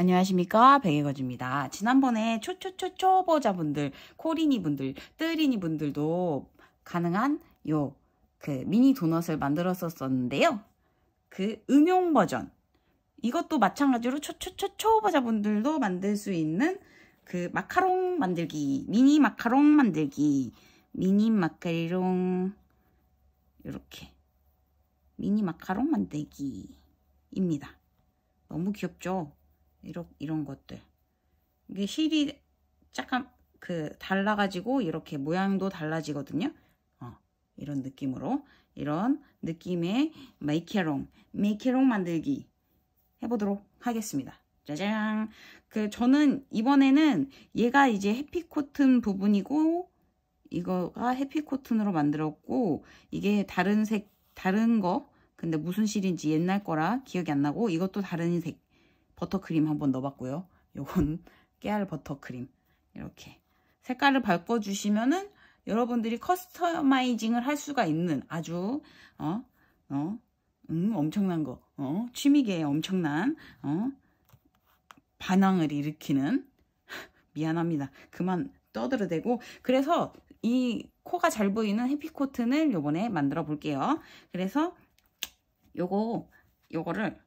안녕하십니까 백예거주입니다. 지난번에 초초초초보자분들, 코리니분들뜨리니분들도 가능한 요 그 미니 도넛을 만들었었는데요. 그 응용 버전 이것도 마찬가지로 초초초초보자분들도 만들 수 있는 그 마카롱 만들기 미니 마카롱 만들기 미니 마카롱 이렇게 미니 마카롱 만들기입니다. 너무 귀엽죠? 이런, 이런 것들. 이게 실이 약간 그 달라가지고 이렇게 모양도 달라지거든요. 어, 이런 느낌으로 이런 느낌의 메이케롱, 메이케롱 만들기 해보도록 하겠습니다. 짜잔! 그 저는 이번에는 얘가 이제 해피코튼 부분이고 이거가 해피코튼으로 만들었고 이게 다른 색, 다른 거 근데 무슨 실인지 옛날 거라 기억이 안 나고 이것도 다른 색 버터크림 한 번 넣어봤고요. 요건 깨알 버터크림 이렇게 색깔을 바꿔주시면은 여러분들이 커스터마이징을 할 수가 있는 아주 어, 어, 음, 엄청난 거 어, 취미계에 엄청난 어, 반항을 일으키는 미안합니다. 그만 떠들어대고 그래서 이 코가 잘 보이는 해피코트는 요번에 만들어 볼게요. 그래서 요거 요거를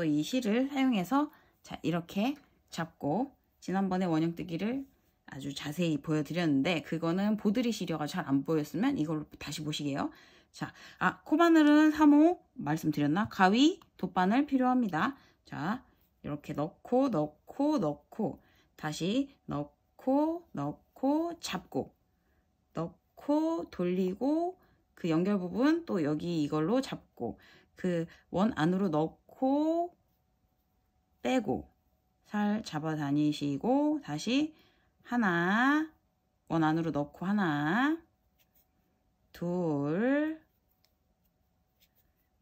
또이 실을 사용해서 자 이렇게 잡고 지난번에 원형뜨기를 아주 자세히 보여드렸는데 그거는 보드리 시려가 잘 안 보였으면 이걸로 다시 보시게요. 자, 아 코바늘은 3호 말씀드렸나? 가위, 돗바늘 필요합니다. 자, 이렇게 넣고 넣고 넣고 다시 넣고 넣고 잡고 넣고 돌리고 그 연결 부분 또 여기 이걸로 잡고 그 원 안으로 넣고 넣고 빼고 살 잡아 다니시고 다시 하나 원 안으로 넣고 하나 둘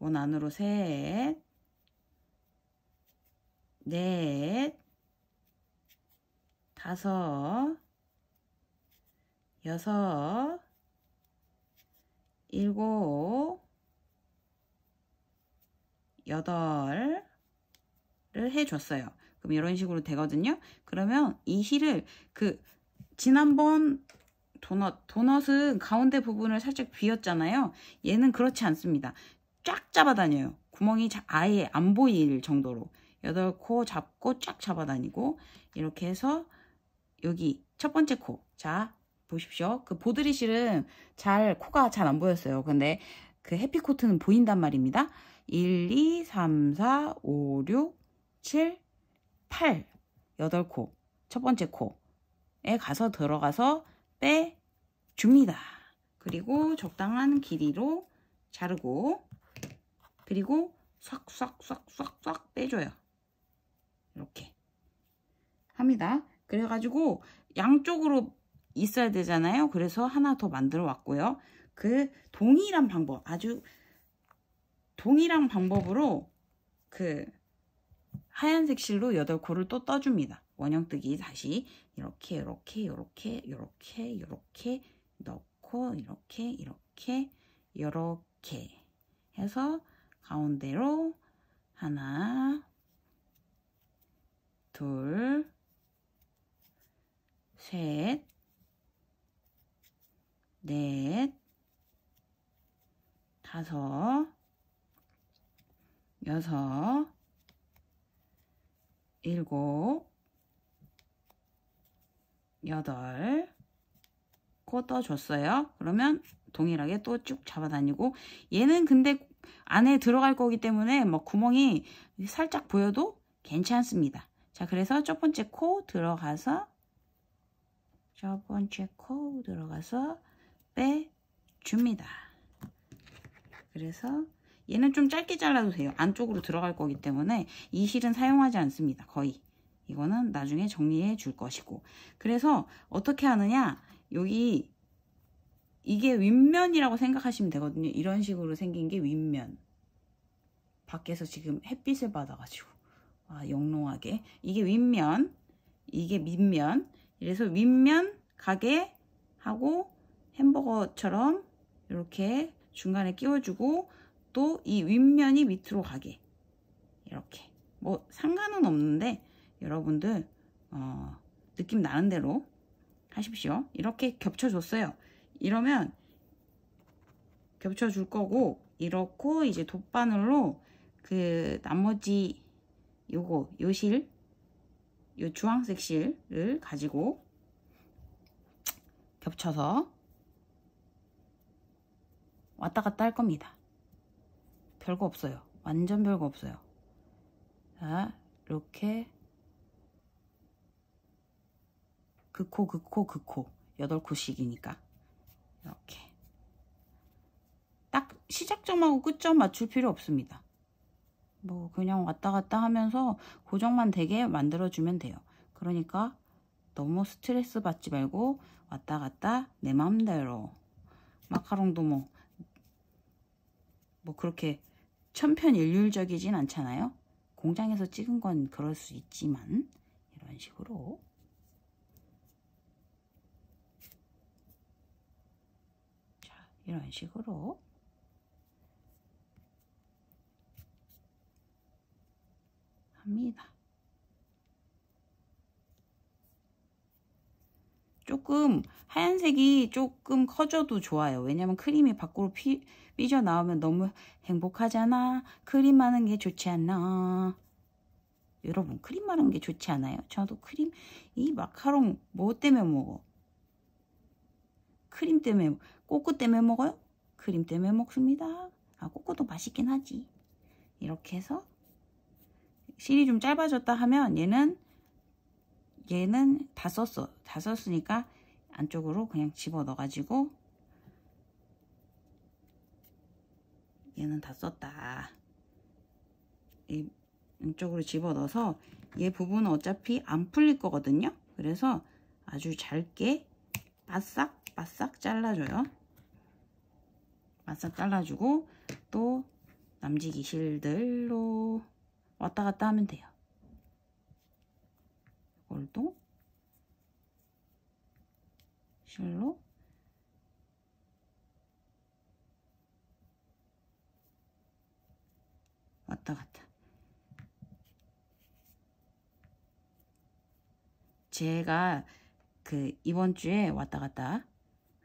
원 안으로 셋 넷, 다섯, 여섯, 일곱, 8을 해줬어요. 그럼 이런 식으로 되거든요. 그러면 이 실을 그 지난번 도넛, 도넛은 가운데 부분을 살짝 비었잖아요. 얘는 그렇지 않습니다. 쫙 잡아다녀요. 구멍이 아예 안 보일 정도로. 8코 잡고 쫙 잡아다니고 이렇게 해서 여기 첫 번째 코. 자, 보십시오. 그 보드리 실은 잘 코가 잘 안 보였어요. 근데 그 해피코트는 보인단 말입니다. 1, 2, 3, 4, 5, 6, 7, 8, 8코, 첫 번째 코에 가서 들어가서 빼줍니다. 그리고 적당한 길이로 자르고 그리고 싹싹싹싹싹 빼줘요. 이렇게 합니다. 그래가지고 양쪽으로 있어야 되잖아요. 그래서 하나 더 만들어 왔고요. 그 동일한 방법 아주 동일한 방법으로 그 하얀색 실로 8코를 또 떠줍니다. 원형뜨기 다시 이렇게 이렇게 이렇게 이렇게 이렇게 넣고 이렇게 이렇게 이렇게 해서 가운데로 하나 둘 셋, 넷, 다섯, 여섯, 일곱, 여덟 코 떠줬어요. 그러면 동일하게 또 쭉 잡아다니고 얘는 근데 안에 들어갈 거기 때문에 뭐 구멍이 살짝 보여도 괜찮습니다. 자 그래서 첫 번째 코 들어가서 첫 번째 코 들어가서 빼줍니다. 그래서 얘는 좀 짧게 잘라도 돼요. 안쪽으로 들어갈 거기 때문에 이 실은 사용하지 않습니다. 거의. 이거는 나중에 정리해 줄 것이고. 그래서 어떻게 하느냐. 여기 이게 윗면이라고 생각하시면 되거든요. 이런 식으로 생긴 게 윗면. 밖에서 지금 햇빛을 받아가지고 아, 영롱하게 이게 윗면 이게 밑면 이래서 윗면 가게 하고 햄버거처럼 이렇게 중간에 끼워주고 또이 윗면이 밑으로 가게 이렇게 뭐 상관은 없는데 여러분들 어, 느낌 나는 대로 하십시오 이렇게 겹쳐줬어요 이러면 겹쳐줄 거고 이렇고 이제 돗바늘로 그 나머지 요거 요실 요 주황색 실을 가지고 겹쳐서 왔다 갔다 할 겁니다. 별거 없어요. 완전 별거 없어요. 자, 이렇게 그 코, 그 코, 그 코. 여덟 코씩이니까 이렇게 딱 시작점하고 끝점 맞출 필요 없습니다. 뭐 그냥 왔다 갔다 하면서 고정만 되게 만들어주면 돼요. 그러니까 너무 스트레스 받지 말고 왔다 갔다 내 맘대로 마카롱도 뭐뭐 뭐 그렇게 천편일률적이진 않잖아요. 공장에서 찍은 건 그럴 수 있지만 이런 식으로 자 이런 식으로 합니다. 조금 하얀색이 조금 커져도 좋아요. 왜냐면 크림이 밖으로 피, 삐져나오면 너무 행복하잖아. 크림 많은 게 좋지 않나. 여러분 크림 많은 게 좋지 않아요? 저도 크림 이 마카롱 뭐 때문에 먹어? 크림 때문에 꼬꼬 때문에 먹어요? 크림 때문에 먹습니다. 아 꼬꼬도 맛있긴 하지. 이렇게 해서 실이 좀 짧아졌다 하면 얘는 얘는 다 썼어. 다 썼으니까 안쪽으로 그냥 집어넣어가지고 얘는 다 썼다. 이 안쪽으로 집어넣어서 얘 부분은 어차피 안 풀릴 거거든요. 그래서 아주 잘게 바싹 바싹 잘라줘요. 바싹 잘라주고 또 남지기 실들로 왔다 갔다 하면 돼요. 오도 실로 왔다 갔다 제가 그 이번 주에 왔다 갔다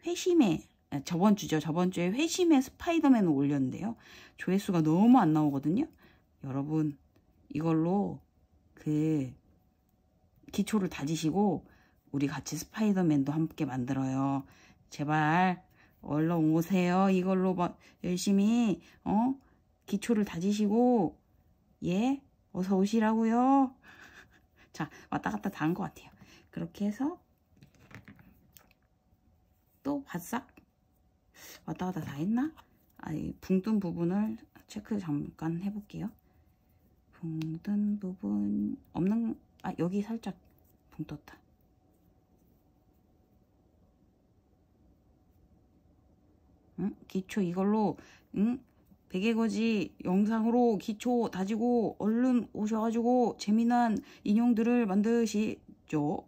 회심에 아, 저번 주죠 저번 주에 회심에 스파이더맨을 올렸는데요 조회수가 너무 안 나오거든요 여러분 이걸로 그 기초를 다지시고 우리 같이 스파이더맨도 함께 만들어요. 제발 얼른 오세요. 이걸로 열심히 어 기초를 다지시고 예 어서 오시라고요. 자 왔다 갔다 다 한 것 같아요. 그렇게 해서 또 바싹 왔다 갔다 다 했나? 아니 붕뜬 부분을 체크 잠깐 해볼게요. 붕뜬 부분 없는 아 여기 살짝 붕 떴다 응? 기초 이걸로 응? 베개거지 영상으로 기초 다지고 얼른 오셔가지고 재미난 인형들을 만드시죠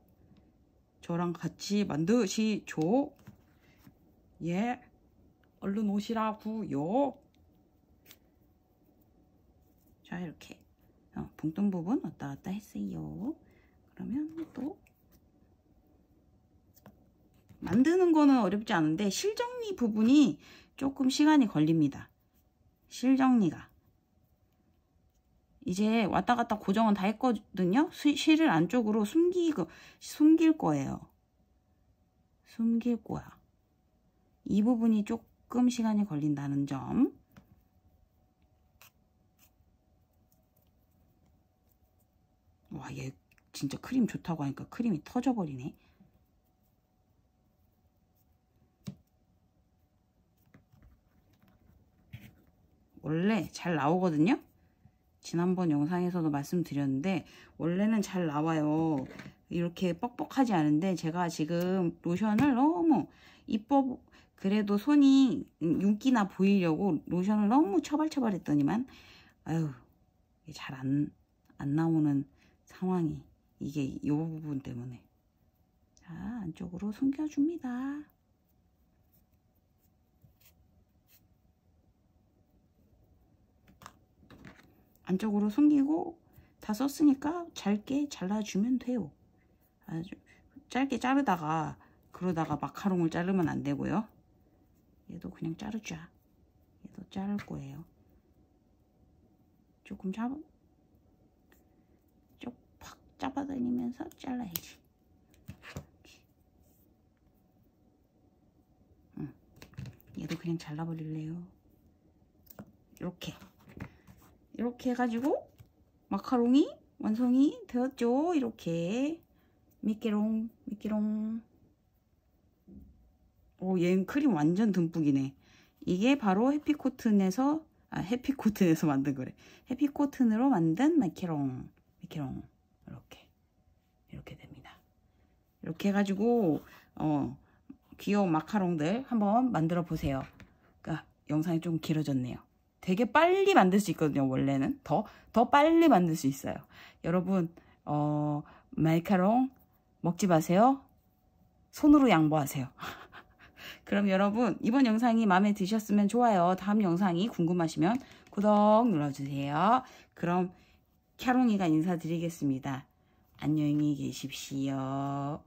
저랑 같이 만드시죠 예 얼른 오시라구요 자 이렇게 봉뚱 어, 부분 왔다 갔다 했어요. 그러면 또 만드는 거는 어렵지 않은데 실정리 부분이 조금 시간이 걸립니다. 실정리가 이제 왔다 갔다 고정은 다 했거든요. 실을 안쪽으로 숨기고 그, 숨길 거예요. 숨길 거야. 이 부분이 조금 시간이 걸린다는 점. 와, 얘 진짜 크림 좋다고 하니까 크림이 터져버리네. 원래 잘 나오거든요. 지난번 영상에서도 말씀드렸는데 원래는 잘 나와요. 이렇게 뻑뻑하지 않은데 제가 지금 로션을 너무 이뻐 그래도 손이 윤기나 보이려고 로션을 너무 처발처발 했더니만 아유 잘 안안 안 나오는 상황이 이게 이 부분 때문에 자 안쪽으로 숨겨줍니다 안쪽으로 숨기고 다 썼으니까 짧게 잘라주면 돼요 아주 짧게 자르다가 그러다가 마카롱을 자르면 안 되고요 얘도 그냥 자르자 얘도 자를 거예요 조금 잡아 잡아다니면서 잘라야지. 응. 얘도 그냥 잘라버릴래요. 이렇게. 이렇게 해가지고 마카롱이 완성이 되었죠. 이렇게. 미끼롱, 미끼롱. 오, 얘는 크림 완전 듬뿍이네. 이게 바로 해피코튼에서, 아, 해피코튼에서 만든 거래. 해피코튼으로 만든 마키롱. 마키롱. 이렇게 이렇게 됩니다. 이렇게 해가지고 어, 귀여운 마카롱들 한번 만들어 보세요. 그러니까 영상이 좀 길어졌네요. 되게 빨리 만들 수 있거든요. 원래는 더 더 빨리 만들 수 있어요. 여러분 어, 마카롱 먹지 마세요. 손으로 양보하세요. 그럼 여러분 이번 영상이 마음에 드셨으면 좋아요. 다음 영상이 궁금하시면 구독 눌러주세요. 그럼 캬롱이가 인사드리겠습니다. 안녕히 계십시오.